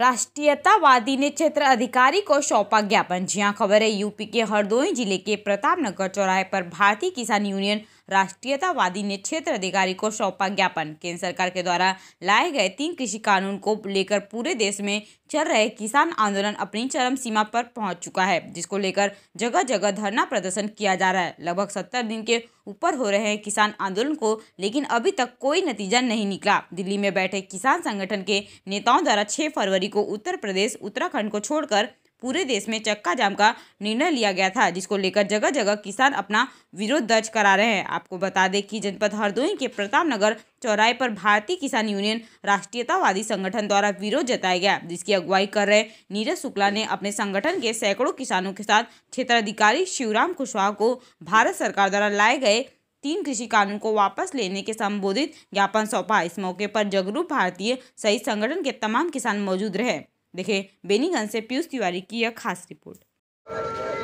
राष्ट्रीयतावादी ने क्षेत्र अधिकारी को सौंपा ज्ञापन जी खबर है यूपी के हरदोई जिले के प्रतापनगर चौराहे पर भारतीय किसान यूनियन राष्ट्रीयतावादी ने क्षेत्र अधिकारी को सौंपा ज्ञापन केंद्र सरकार के द्वारा लाए गए तीन कृषि कानून को लेकर पूरे देश में चल रहे किसान आंदोलन अपनी चरम सीमा पर पहुंच चुका है जिसको लेकर जगह जगह धरना प्रदर्शन किया जा रहा है लगभग सत्तर दिन के ऊपर हो रहे हैं किसान आंदोलन को लेकिन अभी तक कोई नतीजा नहीं निकला दिल्ली में बैठे किसान संगठन के नेताओं द्वारा 6 फरवरी को उत्तर प्रदेश उत्तराखंड को छोड़कर पूरे देश में चक्का जाम का निर्णय लिया गया था जिसको लेकर जगह जगह किसान अपना विरोध दर्ज करा रहे हैं आपको बता दें कि जनपद हरदोई के प्रताप नगर चौराहे पर भारतीय किसान यूनियन राष्ट्रीयतावादी संगठन द्वारा विरोध जताया गया जिसकी अगुवाई कर रहे नीरज शुक्ला ने अपने संगठन के सैकड़ों किसानों के साथ क्षेत्राधिकारी शिवराम कुशवाहा को भारत सरकार द्वारा लाए गए तीन कृषि कानून को वापस लेने के संबोधित ज्ञापन सौंपा इस मौके पर जगरूप भारतीय सहित संगठन के तमाम किसान मौजूद रहे देखें बेनीगंज से पीयूष तिवारी की यह खास रिपोर्ट